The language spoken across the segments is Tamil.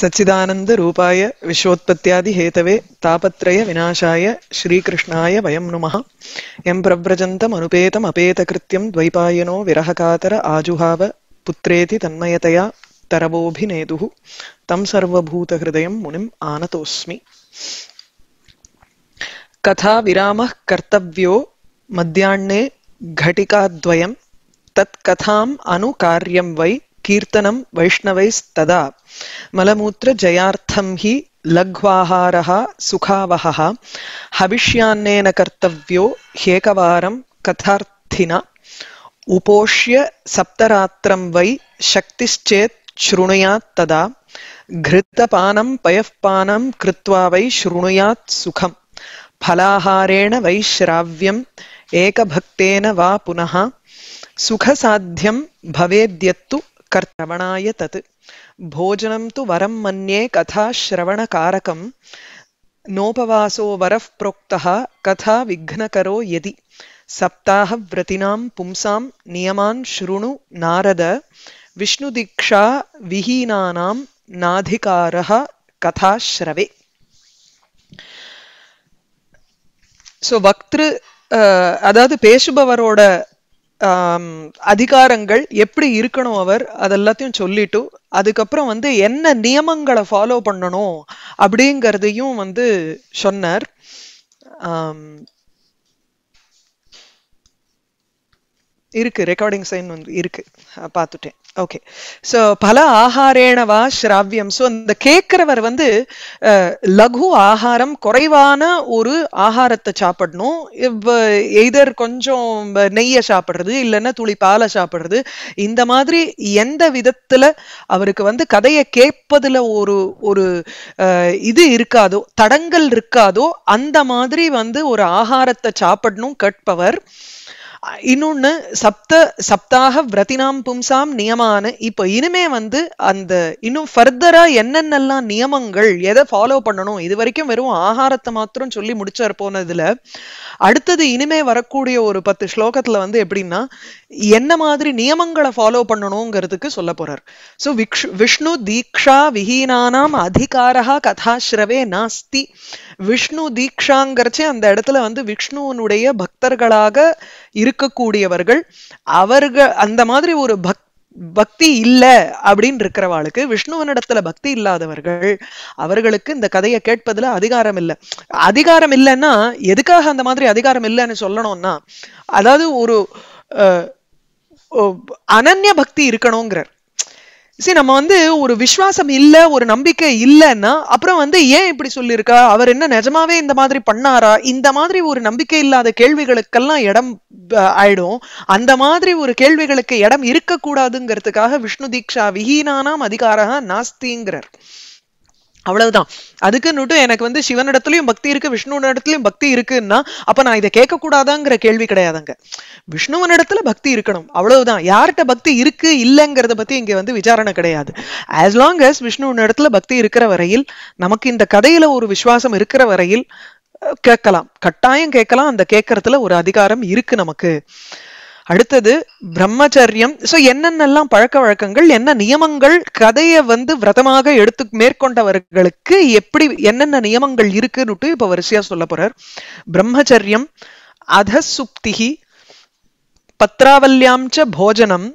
सच्चिदानन्दरूपाय विश्वोत्पत्त्यादिहेतवे तापत्रयविनाशाय श्रीकृष्णाय वयं नुमः यं प्रव्रजन्तमनुपेतमपेतकृत्यं द्वैपायनो विरहकातर आजुहाव पुत्रेति तन्मयतया तरवोऽभिनेदुः तं सर्वभूतहृदयं मुनिम् आनतोऽस्मि कथाविरामः कर्तव्यो मध्याह्ने घटिकाद्वयं तत्कथाम् अनुकार्यं वै कीर्तनं वैष्णवैस्तदा मलमूत्रजयार्थं हि लघ्वाहारः सुखावहः हविष्यान्नेन कर्तव्यो ह्येकवारं कथार्थिना उपोष्य सप्तरात्रं वै शक्तिश्चेत् शृणुयात् तदा घृतपानं पयःपानं कृत्वा वै शृणुयात् सुखम् फलाहारेण वै श्राव्यम् एकभक्तेन वा पुनः सुखसाध्यं भवेद्यत्तु कर्तवणाय तत् भोजनं तु वरं मन्ये कथाश्रवणकारकं नोपवासो वरः प्रोक्तः कथा विघ्नकरो यदि सप्ताहव्रतिनां पुंसां नियमान् शृणु नारद विष्णुदीक्षा विहीनानां नाधिकारः कथाश्रवे ஸோ வக்திரு அதாவது பேசுபவரோட அதிகாரங்கள் எப்படி இருக்கணும் அவர் அதெல்லாத்தையும் சொல்லிட்டு அதுக்கப்புறம் வந்து என்ன நியமங்களை ஃபாலோ பண்ணணும் அப்படிங்கிறதையும் வந்து சொன்னார் இருக்கு ரெக்கார்டிங் சைன் வந்து இருக்கு பார்த்துட்டேன் ஓகே ஸோ பல ஆகாரேனவா ஸ்ராவியம் ஸோ அந்த கேட்கிறவர் வந்து லகு ஆகாரம் குறைவான ஒரு ஆகாரத்தை சாப்பிடணும் எதர் கொஞ்சம் நெய்யை சாப்பிட்றது இல்லைன்னா துளி பாலை சாப்பிட்றது இந்த மாதிரி எந்த விதத்தில் அவருக்கு வந்து கதையை கேட்பதில் ஒரு ஒரு இது இருக்காதோ தடங்கள் இருக்காதோ அந்த மாதிரி வந்து ஒரு ஆகாரத்தை சாப்பிடணும் கேட்பவர் இன்னொன்னு சப்த சப்தாக விரதினாம் பும்சாம் நியமானு இப்போ இனிமே வந்து அந்த இன்னும் ஃபர்தரா என்னென்னலாம் நியமங்கள் எதை ஃபாலோ பண்ணணும் இது வரைக்கும் வெறும் ஆகாரத்தை மாத்திரம் சொல்லி முடிச்சார் போனதுல அடுத்தது இனிமே வரக்கூடிய ஒரு பத்து ஸ்லோகத்துல வந்து எப்படின்னா என்ன மாதிரி நியமங்களை ஃபாலோ பண்ணணுங்கிறதுக்கு சொல்ல போறார் ஸோ விக்ஷ் விஷ்ணு தீக்ஷா விஹீனானாம் அதிகாரா கதாஸ்ரவே நாஸ்தி விஷ்ணு தீக்ஷாங்கிறச்சே அந்த இடத்துல வந்து விஷ்ணுவனுடைய பக்தர்களாக இருக்கக்கூடியவர்கள் அவர்கள் அந்த மாதிரி ஒரு பக் பக்தி இல்லை அப்படின்னு இருக்கிறவாளுக்கு விஷ்ணுவனிடத்துல பக்தி இல்லாதவர்கள் அவர்களுக்கு இந்த கதையை கேட்பதுல அதிகாரம் இல்லை அதிகாரம் இல்லைன்னா எதுக்காக அந்த மாதிரி அதிகாரம் இல்லைன்னு சொல்லணும்னா அதாவது ஒரு அனன்ய பக்தி இருக்கணுங்கிறார் சரி நம்ம வந்து ஒரு விஸ்வாசம் இல்ல ஒரு நம்பிக்கை இல்லைன்னா அப்புறம் வந்து ஏன் இப்படி சொல்லியிருக்கா அவர் என்ன நிஜமாவே இந்த மாதிரி பண்ணாரா இந்த மாதிரி ஒரு நம்பிக்கை இல்லாத கேள்விகளுக்கெல்லாம் இடம் ஆயிடும் அந்த மாதிரி ஒரு கேள்விகளுக்கு இடம் இருக்கக்கூடாதுங்கிறதுக்காக விஷ்ணு தீக்ஷா விஹீனானாம் அதிகாரா நாஸ்திங்கிறார் அவ்வளவுதான் அதுக்குன்னுட்டு எனக்கு வந்து சிவனிடத்துலயும் பக்தி இருக்கு விஷ்ணுவனிடத்துலயும் பக்தி இருக்குன்னா அப்ப நான் இதை கேட்கக்கூடாதாங்கிற கேள்வி கிடையாதுங்க விஷ்ணுவனிடத்துல பக்தி இருக்கணும் அவ்வளவுதான் யார்கிட்ட பக்தி இருக்கு இல்லைங்கிறத பத்தி இங்க வந்து விசாரணை கிடையாது ஆஸ் லாங் அஸ் விஷ்ணுவனிடத்துல பக்தி இருக்கிற வரையில் நமக்கு இந்த கதையில ஒரு விசுவாசம் இருக்கிற வரையில் கேட்கலாம் கட்டாயம் கேட்கலாம் அந்த கேட்கறதுல ஒரு அதிகாரம் இருக்கு நமக்கு அடுத்தது பிரம்மச்சரியம் ஸோ என்னென்னலாம் பழக்க வழக்கங்கள் என்ன நியமங்கள் கதையை வந்து விரதமாக எடுத்து மேற்கொண்டவர்களுக்கு எப்படி என்னென்ன நியமங்கள் இருக்குன்னுட்டு இப்போ வரிசையா சொல்ல போறார் பிரம்மச்சரியம் அதசுப்திகி பத்ராவல்யாம் சோஜனம் போஜனம்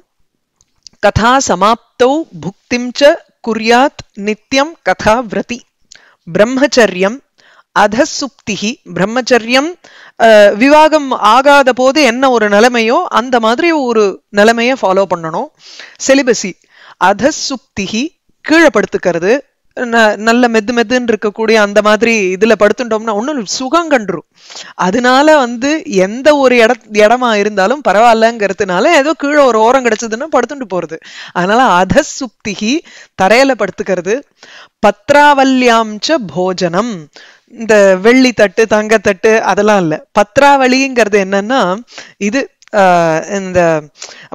கதா சமாப்தௌ புக்திம் ச குறியாத் நித்தியம் கதா விரதி பிரம்மச்சரியம் அதசுப்திகி பிரம்மச்சரியம் விவாகம் ஆகாத போது என்ன ஒரு நிலைமையோ அந்த மாதிரி ஒரு நிலைமையை ஃபாலோ பண்ணணும் செலிபசி அதசுப்திகி கீழே படுத்துக்கிறது நல்ல மெது மெதுன்னு இருக்கக்கூடிய அந்த மாதிரி இதுல படுத்துட்டோம்னா ஒன்றும் சுகம் கண்டுரும் அதனால வந்து எந்த ஒரு இட இடமா இருந்தாலும் பரவாயில்லங்கிறதுனால ஏதோ கீழே ஒரு ஓரம் கிடைச்சதுன்னா படுத்துட்டு போறது அதனால அத சுப்திகி தரையில படுத்துக்கிறது பத்ராவல்யாம்ச்ச போஜனம் இந்த வெள்ளி தட்டு தங்கத்தட்டு அதெல்லாம் இல்லை பத்ராவளிங்கிறது என்னன்னா இது இந்த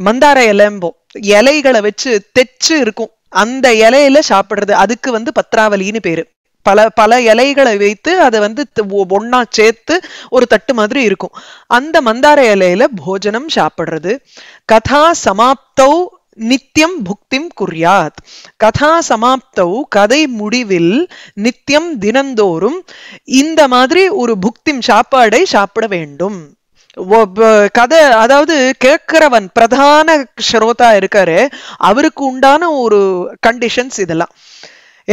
மந்தார இலம்போ இலைகளை வச்சு தெச்சு இருக்கும் அந்த இலையில சாப்பிடுறது அதுக்கு வந்து பத்ராவலின்னு பேரு பல பல இலைகளை வைத்து அதை வந்து ஒன்னா சேர்த்து ஒரு தட்டு மாதிரி இருக்கும் அந்த மந்தார இலையில போஜனம் சாப்பிடுறது கதா சமாப்தௌ நித்தியம் புக்திம் குறியாத் கதா சமாப்தவு கதை முடிவில் நித்தியம் தினந்தோறும் இந்த மாதிரி ஒரு புக்திம் சாப்பாடை சாப்பிட வேண்டும் கதை அதாவது கேட்கிறவன் பிரதான ஸ்ரோதா இருக்காரு அவருக்கு உண்டான ஒரு கண்டிஷன்ஸ் இதெல்லாம்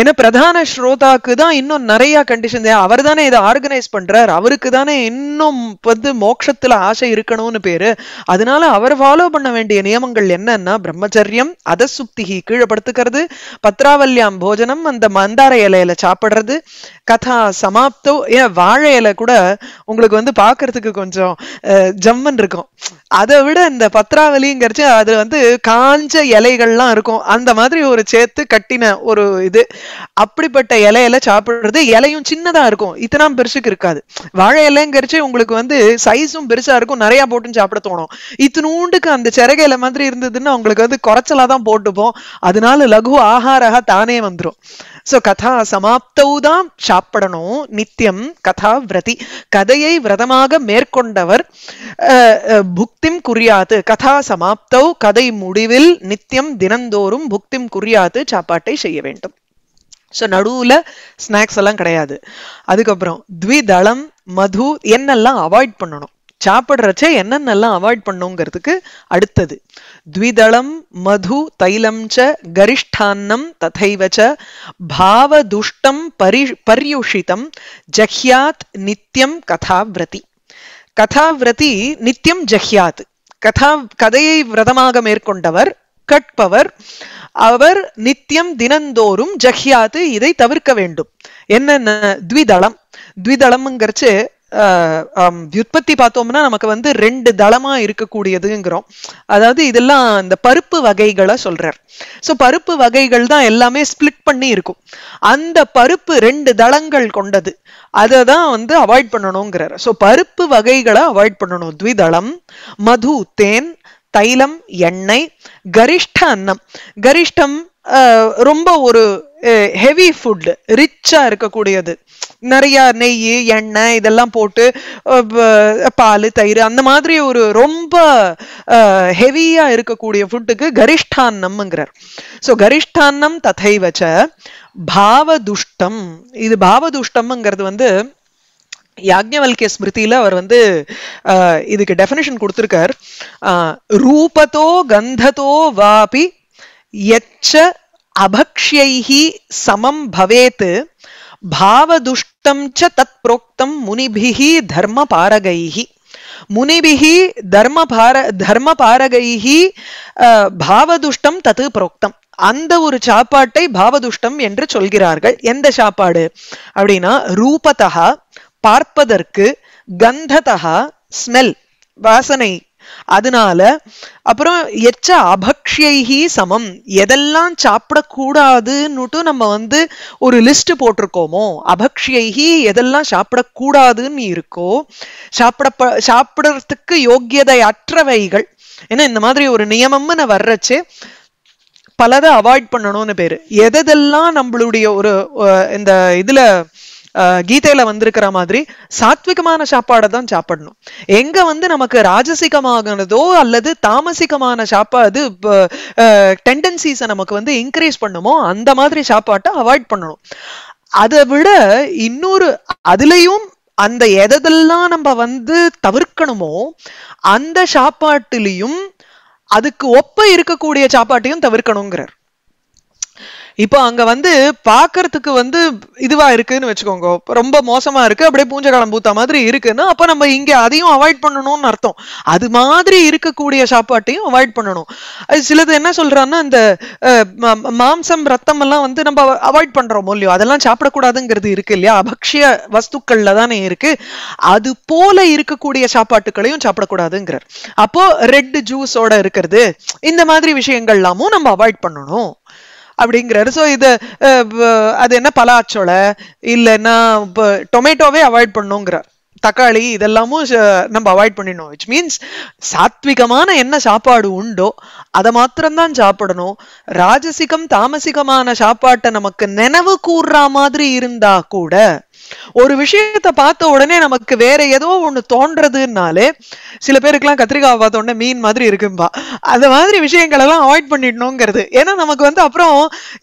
ஏன்னா பிரதான ஸ்ரோதாக்கு தான் இன்னும் நிறைய கண்டிஷன் அவர் தானே இதை ஆர்கனைஸ் பண்றார் அவருக்கு தானே இன்னும் வந்து மோட்சத்துல ஆசை இருக்கணும்னு பேரு அதனால அவர் ஃபாலோ பண்ண வேண்டிய நியமங்கள் என்னன்னா பிரம்மச்சரியம் அதசுப்திகி கீழப்படுத்துக்கிறது பத்ராவல்யாம் போஜனம் அந்த மந்தார இலையில சாப்பிடுறது கதா சமாப்தோ ஏன் வாழை இலை கூட உங்களுக்கு வந்து பாக்குறதுக்கு கொஞ்சம் ஜம்மன் இருக்கும் அதை விட இந்த பத்ராவலிங்கிறச்சு அது வந்து காஞ்ச இலைகள்லாம் இருக்கும் அந்த மாதிரி ஒரு சேர்த்து கட்டின ஒரு இது அப்படிப்பட்ட இலையில சாப்பிடுறது இலையும் சின்னதா இருக்கும் இத்தனாம் பெருசுக்கு இருக்காது வாழை இலைங்கிறச்சு உங்களுக்கு வந்து சைஸும் பெருசா இருக்கும் நிறைய போட்டு சாப்பிட தோணும் இத்தினூண்டுக்கு அந்த சிறக இலை மாதிரி இருந்ததுன்னா உங்களுக்கு வந்து குறைச்சலா தான் போட்டுப்போம் அதனால லகு ஆகாரா தானே வந்துடும் சோ கதா சமாப்தவு தான் சாப்பிடணும் நித்தியம் கதா விரதி கதையை விரதமாக மேற்கொண்டவர் புக்திம் குறியாது கதா சமாப்தவ் கதை முடிவில் நித்தியம் தினந்தோறும் புக்திம் குறியாது சாப்பாட்டை செய்ய வேண்டும் ஸோ நடுவில் ஸ்நாக்ஸ் எல்லாம் கிடையாது அதுக்கப்புறம் த்விதளம் மது என்னெல்லாம் அவாய்ட் பண்ணணும் சாப்பிட்றச்ச என்னென்னலாம் அவாய்ட் பண்ணுங்கிறதுக்கு அடுத்தது த்விதளம் மது தைலம் ச கரிஷ்டான்னம் ததைவச்ச பாவதுஷ்டம் பரி பரியுஷிதம் ஜஹ்யாத் நித்தியம் கதாவிரதி கதாவிரதி நித்தியம் ஜஹ்யாத் கதா கதையை விரதமாக மேற்கொண்டவர் கட்பவர் அவர் நித்தியம் தினந்தோறும் ஜஹ்யாது இதை தவிர்க்க வேண்டும் என்னென்ன த்விதளம் த்விதளம்ங்கிறச்சு வியுற்பத்தி பார்த்தோம்னா நமக்கு வந்து ரெண்டு தளமா இருக்கக்கூடியதுங்கிறோம் அதாவது இதெல்லாம் இந்த பருப்பு வகைகளை சொல்றார் ஸோ பருப்பு வகைகள் தான் எல்லாமே ஸ்பிளிட் பண்ணி இருக்கும் அந்த பருப்பு ரெண்டு தளங்கள் கொண்டது அதை தான் வந்து அவாய்ட் பண்ணணுங்கிறார் ஸோ பருப்பு வகைகளை அவாய்ட் பண்ணணும் த்விதளம் மது தேன் தைலம் எண்ணெய் கரிஷ்ட அன்னம் கரிஷ்டம் ரொம்ப ஒரு ஹெவி ஃபுட் ரிச்சா இருக்கக்கூடியது நிறைய நெய் எண்ணெய் இதெல்லாம் போட்டு பால் தயிர் அந்த மாதிரி ஒரு ரொம்ப ஹெவியா இருக்கக்கூடிய ஃபுட்டுக்கு கரிஷ்டாண்ணம்ங்கிறார் ஸோ கரிஷ்டான்னம் ததைவச்ச பாவதுஷ்டம் இது பாவதுஷ்டம்ங்கிறது வந்து யாக்ஞவல்கிய ஸ்மிருதியில அவர் வந்து இதுக்கு டெஃபினேஷன் கொடுத்துருக்கார் ரூபத்தோ கந்ததோ வாபி எச்ச அபக்ஷை சமம் பவேத்து பாவதுஷ்டம் ச தத் புரோக்தம் முனிபிஹி தர்ம பாரகைஹி முனிபிஹி தர்ம பார தர்ம பாரகைஹி பாவதுஷ்டம் தத்து புரோக்தம் அந்த ஒரு சாப்பாட்டை பாவதுஷ்டம் என்று சொல்கிறார்கள் எந்த சாப்பாடு அப்படின்னா ரூபத்தகா பார்ப்பதற்கு கந்ததா ஸ்மெல் வாசனை அதனால அப்புறம் எச்ச அபக்ஷைகி சமம் எதெல்லாம் சாப்பிடக்கூடாதுன்னுட்டு நம்ம வந்து ஒரு லிஸ்ட் போட்டிருக்கோமோ அபக்ஷைகி எதெல்லாம் சாப்பிடக்கூடாதுன்னு இருக்கோ சாப்பிட சாப்பிடறதுக்கு யோக்கியதை அற்றவைகள் ஏன்னா இந்த மாதிரி ஒரு நியமம்னு வர்றச்சு பலதை அவாய்ட் பண்ணணும்னு பேரு எதெல்லாம் நம்மளுடைய ஒரு இந்த இதுல கீதையில வந்திருக்கிற மாதிரி சாத்விகமான சாப்பாடை தான் சாப்பிடணும் எங்க வந்து நமக்கு ராஜசிகமாகனதோ அல்லது தாமசிகமான சாப்பாடு டெண்டன்சிஸை நமக்கு வந்து இன்க்ரீஸ் பண்ணுமோ அந்த மாதிரி சாப்பாட்டை அவாய்ட் பண்ணணும் அதை விட இன்னொரு அதுலயும் அந்த எதெல்லாம் நம்ம வந்து தவிர்க்கணுமோ அந்த சாப்பாட்டிலையும் அதுக்கு ஒப்ப இருக்கக்கூடிய சாப்பாட்டையும் தவிர்க்கணுங்கிறார் இப்போ அங்க வந்து பாக்குறதுக்கு வந்து இதுவா இருக்குன்னு வச்சுக்கோங்க ரொம்ப மோசமா இருக்கு அப்படியே பூஞ்ச காலம் பூத்தா மாதிரி இருக்குன்னா அப்ப நம்ம இங்க அதையும் அவாய்ட் பண்ணணும்னு அர்த்தம் அது மாதிரி இருக்கக்கூடிய சாப்பாட்டையும் அவாய்ட் பண்ணணும் அது சிலது என்ன சொல்றான்னா இந்த மாம்சம் ரத்தம் எல்லாம் வந்து நம்ம அவாய்ட் பண்றோம் இல்லையோ அதெல்லாம் சாப்பிடக்கூடாதுங்கிறது இருக்கு இல்லையா அபக்ஷிய வஸ்துக்கள்ல தானே இருக்கு அது போல இருக்கக்கூடிய சாப்பாட்டுகளையும் சாப்பிடக்கூடாதுங்கிறார் அப்போ ரெட் ஜூஸோட இருக்கிறது இந்த மாதிரி விஷயங்கள்லாமும் நம்ம அவாய்ட் பண்ணணும் அப்படிங்கிறாரு ஸோ இது அது என்ன பலாச்சோலை இல்லைன்னா இப்போ டொமேட்டோவே அவாய்ட் பண்ணுங்கிறார் தக்காளி இதெல்லாமும் நம்ம அவாய்ட் பண்ணிடணும் விச் மீன்ஸ் சாத்விகமான என்ன சாப்பாடு உண்டோ அதை மாத்திரம்தான் சாப்பிடணும் ராஜசிகம் தாமசிகமான சாப்பாட்டை நமக்கு நினைவு கூறுற மாதிரி இருந்தா கூட ஒரு விஷயத்த பார்த்த உடனே நமக்கு வேற ஏதோ ஒண்ணு தோன்றதுனாலே சில பேருக்குலாம் கத்திரிக்காவை பார்த்த உடனே மீன் மாதிரி இருக்கும்பா அந்த மாதிரி விஷயங்கள் எல்லாம் அவாய்ட் பண்ணிடணுங்கிறது ஏன்னா நமக்கு வந்து அப்புறம்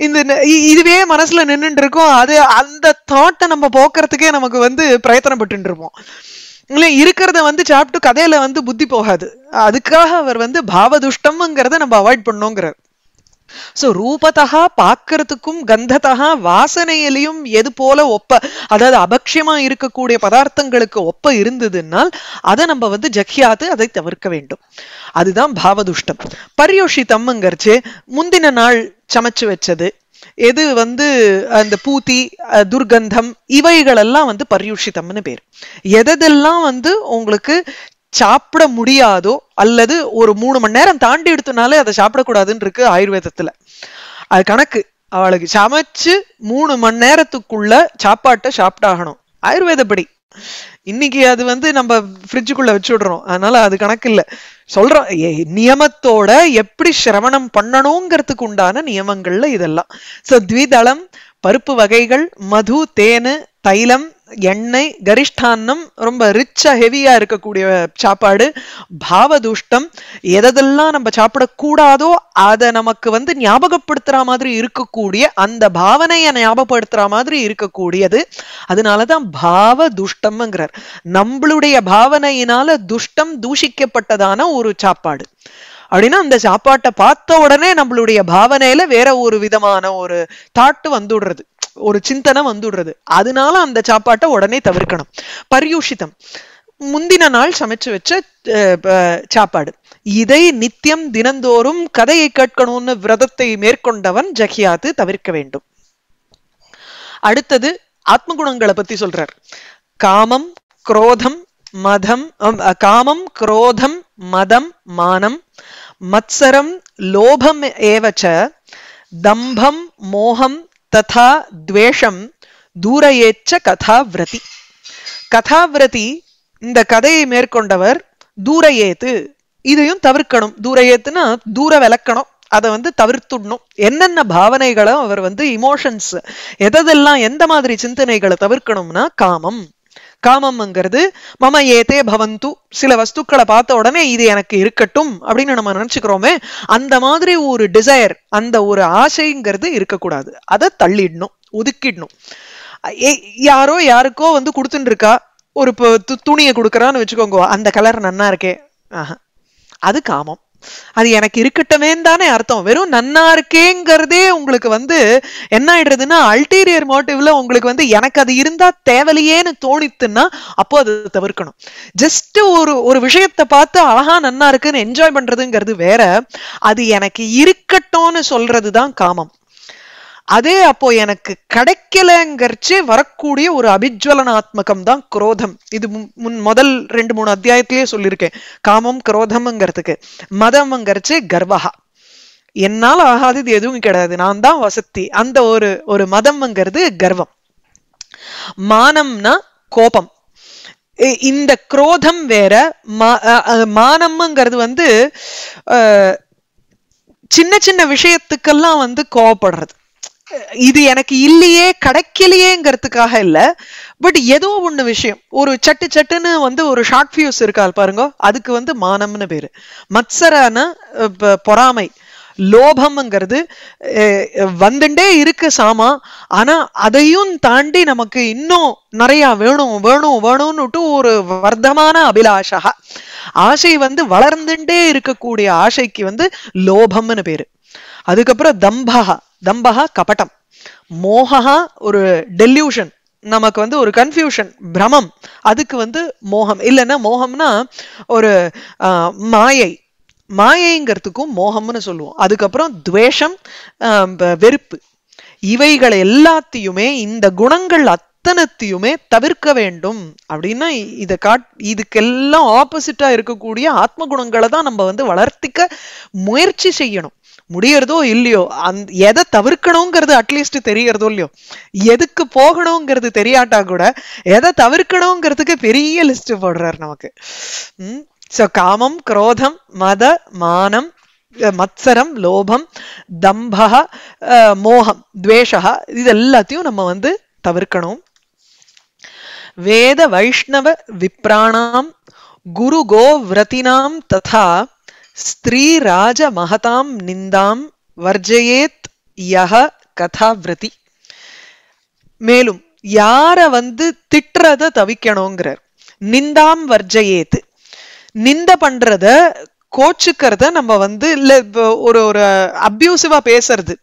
இந்த இதுவே மனசுல நின்றுட்டு இருக்கோம் அது அந்த தாட்டை நம்ம போக்குறதுக்கே நமக்கு வந்து பிரயத்தனப்பட்டு இருப்போம் இல்லை இருக்கிறத வந்து சாப்பிட்டு கதையில வந்து புத்தி போகாது அதுக்காக அவர் வந்து பாவதுஷ்டம்ங்கிறத நம்ம அவாய்ட் பண்ணோங்கிறார் ஸோ ரூபத்தா பார்க்கறதுக்கும் கந்தத்தகா வாசனையிலையும் எது போல ஒப்ப அதாவது அபக்ஷமா இருக்கக்கூடிய பதார்த்தங்களுக்கு ஒப்ப இருந்ததுன்னால் அதை நம்ம வந்து ஜக்கியாத்து அதை தவிர்க்க வேண்டும் அதுதான் பாவதுஷ்டம் பரியோஷி பரியோஷித்தம்ங்கிறச்சு முந்தின நாள் சமைச்சு வச்சது எது வந்து அந்த பூத்தி துர்கந்தம் இவைகளெல்லாம் வந்து பரியூஷித்தம்னு பேர் எதெல்லாம் வந்து உங்களுக்கு சாப்பிட முடியாதோ அல்லது ஒரு மூணு மணி நேரம் தாண்டி எடுத்தனாலே அதை சாப்பிடக்கூடாதுன்னு இருக்கு ஆயுர்வேதத்துல அது கணக்கு அவளுக்கு சமைச்சு மூணு மணி நேரத்துக்குள்ள சாப்பாட்டை சாப்பிட்டாகணும் ஆயுர்வேதப்படி இன்னைக்கு அது வந்து நம்ம ஃப்ரிட்ஜுக்குள்ள வச்சுடுறோம் அதனால அது கணக்கு இல்லை சொல்றோம் நியமத்தோட எப்படி சிரவணம் பண்ணணுங்கிறதுக்கு உண்டான நியமங்கள்ல இதெல்லாம் சோ த்விதளம் பருப்பு வகைகள் மது தேனு தைலம் எண்ணெய் கரிஷ்டான்னம் ரொம்ப ரிச்சா ஹெவியா இருக்கக்கூடிய சாப்பாடு பாவதுஷ்டம் எதெல்லாம் நம்ம சாப்பிடக்கூடாதோ அதை நமக்கு வந்து ஞாபகப்படுத்துற மாதிரி இருக்கக்கூடிய அந்த பாவனையை ஞாபகப்படுத்துற மாதிரி இருக்கக்கூடியது அதனாலதான் பாவ துஷ்டம்ங்கிறார் நம்மளுடைய பாவனையினால துஷ்டம் தூஷிக்கப்பட்டதான ஒரு சாப்பாடு அப்படின்னா அந்த சாப்பாட்டை பார்த்த உடனே நம்மளுடைய பாவனையில வேற ஒரு விதமான ஒரு தாட்டு வந்துடுறது ஒரு சிந்தனை வந்துடுறது அதனால அந்த சாப்பாட்டை உடனே தவிர்க்கணும் பரியூஷிதம் முந்தின நாள் சமைச்சு வச்ச சாப்பாடு இதை நித்தியம் தினந்தோறும் கதையை கேட்கணும்னு விரதத்தை மேற்கொண்டவன் ஜகியாது தவிர்க்க வேண்டும் அடுத்தது ஆத்மகுணங்களை பத்தி சொல்றார் காமம் குரோதம் மதம் காமம் குரோதம் மதம் மானம் மத்சரம் லோபம் ஏவச்ச தம்பம் மோகம் ததா துவேஷம் தூரயேச்ச கதாவிரதி கதாவிரதி இந்த கதையை மேற்கொண்டவர் ஏத்து இதையும் தவிர்க்கணும் ஏத்துனா தூர விளக்கணும் அதை வந்து தவிர்த்துடணும் என்னென்ன பாவனைகளும் அவர் வந்து இமோஷன்ஸ் எதெல்லாம் எந்த மாதிரி சிந்தனைகளை தவிர்க்கணும்னா காமம் காமம்ங்கிறது மம ஏதே பவந்து சில வஸ்துக்களை பார்த்த உடனே இது எனக்கு இருக்கட்டும் அப்படின்னு நம்ம நினைச்சுக்கிறோமே அந்த மாதிரி ஒரு டிசையர் அந்த ஒரு ஆசைங்கிறது இருக்கக்கூடாது அதை தள்ளிடணும் ஒதுக்கிடணும் யாரோ யாருக்கோ வந்து கொடுத்துட்டு இருக்கா ஒரு துணியை கொடுக்குறான்னு வச்சுக்கோங்க அந்த கலர் நன்னா இருக்கே ஆஹா அது காமம் அது எனக்கு இருக்கட்டுமே தானே அர்த்தம் வெறும் நன்னா இருக்கேங்கிறதே உங்களுக்கு வந்து என்ன ஆயிடுறதுன்னா அல்டீரியர் மோட்டிவ்ல உங்களுக்கு வந்து எனக்கு அது இருந்தா தேவையிலேன்னு தோணித்துன்னா அப்போ அது தவிர்க்கணும் ஜஸ்ட் ஒரு ஒரு விஷயத்தை பார்த்து அழகா நன்னா இருக்குன்னு என்ஜாய் பண்றதுங்கிறது வேற அது எனக்கு இருக்கட்டும்னு சொல்றதுதான் காமம் அதே அப்போ எனக்கு கிடைக்கலங்கிறச்சு வரக்கூடிய ஒரு அபிஜ்வலனாத்மகம் தான் குரோதம் இது முன் முதல் ரெண்டு மூணு அத்தியாயத்திலேயே சொல்லியிருக்கேன் காமம் குரோதம்ங்கிறதுக்கு மதம்ங்கிறச்சு கர்வஹா என்னால் ஆகாது இது எதுவும் கிடையாது நான் தான் வசதி அந்த ஒரு ஒரு மதம்ங்கிறது கர்வம் மானம்னா கோபம் இந்த குரோதம் வேற மானம்ங்கிறது வந்து சின்ன சின்ன விஷயத்துக்கெல்லாம் வந்து கோவப்படுறது இது எனக்கு இல்லையே கிடைக்கலையேங்கிறதுக்காக இல்ல பட் ஏதோ ஒண்ணு விஷயம் ஒரு சட்டு சட்டுன்னு வந்து ஒரு ஷார்ட் ஃபியூஸ் இருக்கால் பாருங்க அதுக்கு வந்து மானம்னு பேரு மத்சரான பொறாமை லோபம்ங்கிறது வந்துட்டே இருக்கு சாமா ஆனா அதையும் தாண்டி நமக்கு இன்னும் நிறைய வேணும் வேணும் வேணும்னுட்டு ஒரு வர்த்தமான அபிலாஷா ஆசை வந்து வளர்ந்துட்டே இருக்கக்கூடிய ஆசைக்கு வந்து லோபம்னு பேரு அதுக்கப்புறம் தம்பகா தம்பகா கபட்டம் மோகா ஒரு டெல்யூஷன் நமக்கு வந்து ஒரு கன்ஃபியூஷன் பிரமம் அதுக்கு வந்து மோகம் இல்லைன்னா மோகம்னா ஒரு மாயை மாயைங்கிறதுக்கும் மோகம்னு சொல்லுவோம் அதுக்கப்புறம் துவேஷம் வெறுப்பு இவைகளை எல்லாத்தையுமே இந்த குணங்கள் அத்தனத்தையுமே தவிர்க்க வேண்டும் அப்படின்னா இதை காட் இதுக்கெல்லாம் ஆப்போசிட்டா இருக்கக்கூடிய ஆத்ம குணங்களை தான் நம்ம வந்து வளர்த்திக்க முயற்சி செய்யணும் முடியறதோ இல்லையோ அந் எதை தவிர்க்கணுங்கிறது அட்லீஸ்ட் தெரியறதோ இல்லையோ எதுக்கு போகணுங்கிறது தெரியாட்டா கூட எதை தவிர்க்கணுங்கிறதுக்கு பெரிய லிஸ்ட் போடுறாரு நமக்கு உம் ஸோ காமம் குரோதம் மத மானம் மத்சரம் லோபம் தம்பா மோகம் துவேஷா இது எல்லாத்தையும் நம்ம வந்து தவிர்க்கணும் வேத வைஷ்ணவ விப்ராணாம் குரு கோவிரத்தினாம் ததா மகதாம் நிந்தாம் வர்ஜயேத் யக கதாவிரதி மேலும் யாரை வந்து திட்டுறத தவிக்கணுங்கிறார் நிந்தாம் வர்ஜயேத்து நிந்த பண்றத கோச்சுக்கிறத நம்ம வந்து இல்ல ஒரு ஒரு அப்யூசிவா பேசுறது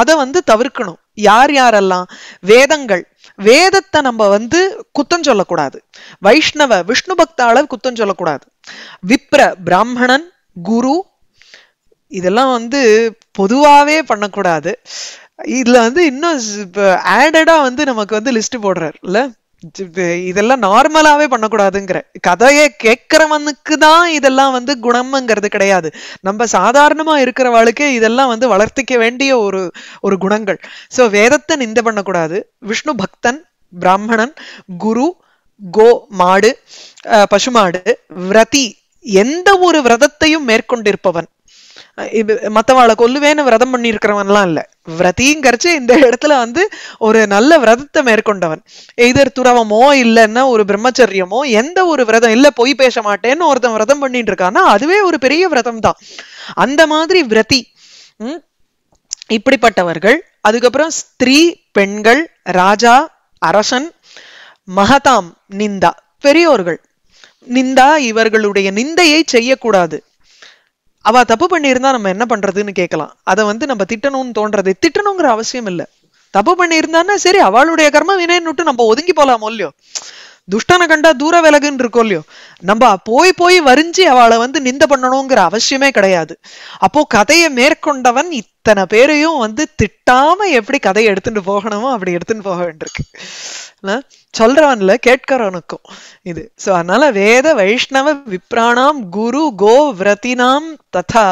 அதை வந்து தவிர்க்கணும் யார் யாரெல்லாம் வேதங்கள் வேதத்தை நம்ம வந்து குத்தம் சொல்லக்கூடாது வைஷ்ணவ விஷ்ணு பக்தாள குத்தம் சொல்லக்கூடாது விப்ர பிராமணன் குரு இதெல்லாம் வந்து பொதுவாகவே பண்ணக்கூடாது இதில் வந்து இன்னும் இப்போ ஆடடாக வந்து நமக்கு வந்து லிஸ்ட் போடுறாருல்ல இதெல்லாம் நார்மலாவே பண்ணக்கூடாதுங்கிற கதையை கேட்குறவனுக்கு தான் இதெல்லாம் வந்து குணம்ங்கிறது கிடையாது நம்ம சாதாரணமா இருக்கிற இதெல்லாம் வந்து வளர்த்திக்க வேண்டிய ஒரு ஒரு குணங்கள் ஸோ வேதத்தை நிந்த பண்ணக்கூடாது விஷ்ணு பக்தன் பிராமணன் குரு கோ மாடு பசுமாடு விரதி எந்த ஒரு விரதத்தையும் மேற்கொண்டிருப்பவன் இது மற்றவாளை கொல்லுவேன்னு விரதம் பண்ணி இருக்கிறவன்லாம் இல்லை விரதிங்கிறச்சு இந்த இடத்துல வந்து ஒரு நல்ல விரதத்தை மேற்கொண்டவன் எதிர் துறவமோ இல்லைன்னா ஒரு பிரம்மச்சரியமோ எந்த ஒரு விரதம் இல்லை பொய் பேச மாட்டேன்னு ஒருத்தன் விரதம் பண்ணிட்டு இருக்கான்னா அதுவே ஒரு பெரிய விரதம் தான் அந்த மாதிரி விரதி உம் இப்படிப்பட்டவர்கள் அதுக்கப்புறம் ஸ்திரீ பெண்கள் ராஜா அரசன் மகதாம் நிந்தா பெரியோர்கள் நிந்தா இவர்களுடைய நிந்தையை செய்யக்கூடாது அவ தப்பு பண்ணியிருந்தா நம்ம என்ன பண்றதுன்னு கேட்கலாம் அதை வந்து நம்ம திட்டணும்னு தோன்றது திட்டணுங்கிற அவசியம் இல்லை தப்பு பண்ணியிருந்தான்னா சரி அவளுடைய கர்ம வினைன்னுட்டு நம்ம ஒதுங்கி போலாமோ இல்லையோ துஷ்டனை கண்டா தூர விலகுன்னு இருக்கோம் இல்லையோ நம்ம போய் போய் வரிஞ்சு அவளை வந்து நிந்த பண்ணணுங்கிற அவசியமே கிடையாது அப்போ கதையை மேற்கொண்டவன் இத்தனை பேரையும் வந்து திட்டாம எப்படி கதையை எடுத்துட்டு போகணுமோ அப்படி எடுத்துட்டு போக வேண்டியிருக்கு சொல்றவன்ல கேட்கிறவனுக்கும் இது சோ அதனால வேத வைஷ்ணவ விப்ராணாம் குரு கோ விரதினாம் ததா